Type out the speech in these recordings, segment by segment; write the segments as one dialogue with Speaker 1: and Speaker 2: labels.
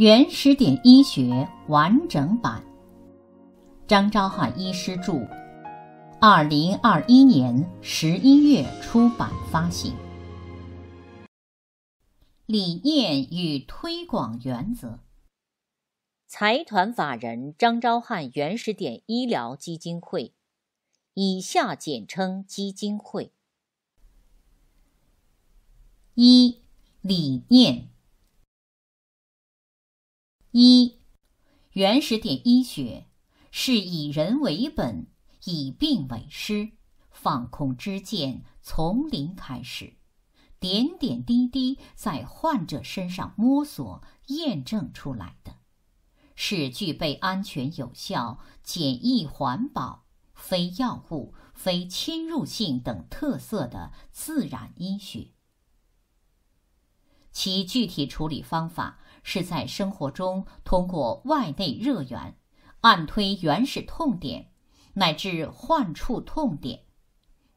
Speaker 1: 《原始点医学》完整版，张昭汉医师著，二零二一年十一月出版发行。理念与推广原则，财团法人张昭汉原始点医疗基金会（以下简称基金会）。一、理念。一，原始点医学是以人为本，以病为师，放空之见，从零开始，点点滴滴在患者身上摸索验证出来的，是具备安全、有效、简易、环保、非药物、非侵入性等特色的自然医学。其具体处理方法。是在生活中通过外内热源按推原始痛点乃至患处痛点，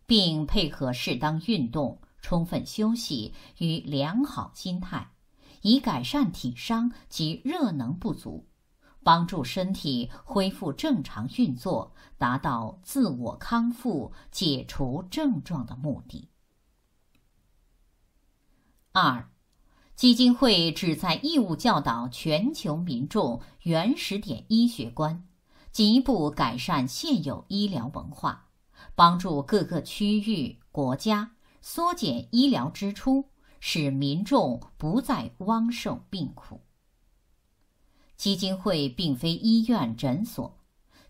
Speaker 1: 并配合适当运动、充分休息与良好心态，以改善体伤及热能不足，帮助身体恢复正常运作，达到自我康复、解除症状的目的。二。基金会旨在义务教导全球民众原始点医学观，进一步改善现有医疗文化，帮助各个区域国家缩减医疗支出，使民众不再汪受病苦。基金会并非医院诊所，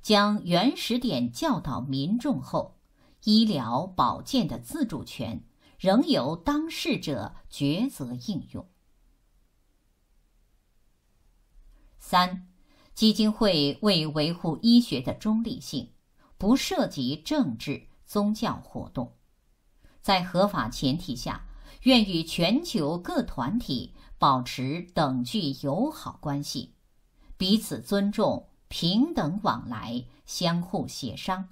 Speaker 1: 将原始点教导民众后，医疗保健的自主权仍由当事者抉择应用。三，基金会为维护医学的中立性，不涉及政治、宗教活动，在合法前提下，愿与全球各团体保持等距友好关系，彼此尊重、平等往来、相互协商，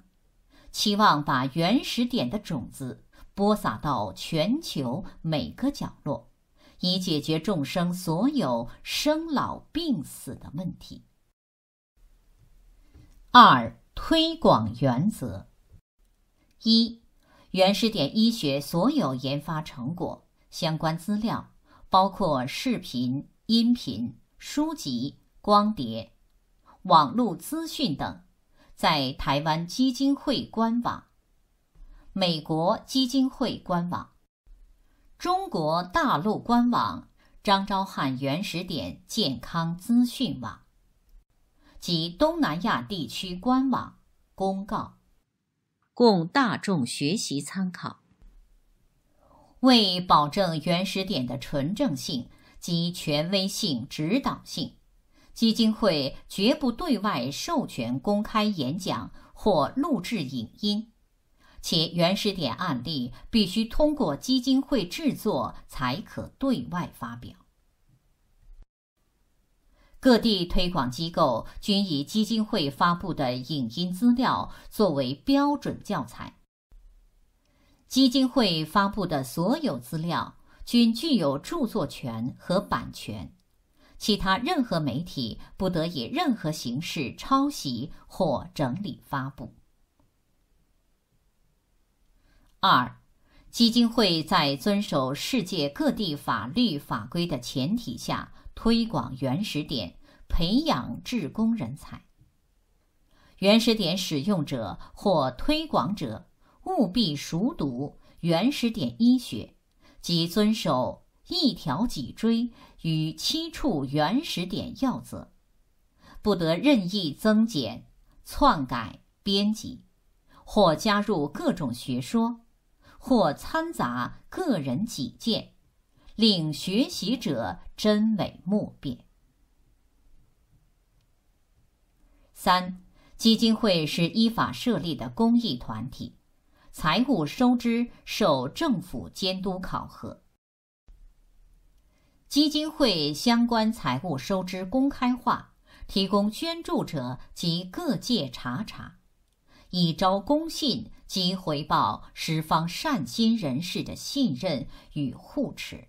Speaker 1: 期望把原始点的种子播撒到全球每个角落。以解决众生所有生老病死的问题。二、推广原则：一、原始点医学所有研发成果相关资料，包括视频、音频、书籍、光碟、网络资讯等，在台湾基金会官网、美国基金会官网。中国大陆官网、张昭汉原始点健康资讯网及东南亚地区官网公告，供大众学习参考。为保证原始点的纯正性及权威性、指导性，基金会绝不对外授权公开演讲或录制影音。其原始点案例必须通过基金会制作才可对外发表。各地推广机构均以基金会发布的影音资料作为标准教材。基金会发布的所有资料均具有著作权和版权，其他任何媒体不得以任何形式抄袭或整理发布。二，基金会在遵守世界各地法律法规的前提下，推广原始点，培养志工人才。原始点使用者或推广者务必熟读原始点医学，即遵守一条脊椎与七处原始点要则，不得任意增减、篡改、编辑，或加入各种学说。或掺杂个人己见，令学习者真伪莫辨。三，基金会是依法设立的公益团体，财务收支受政府监督考核。基金会相关财务收支公开化，提供捐助者及各界查查，以昭公信。即回报十方善心人士的信任与护持。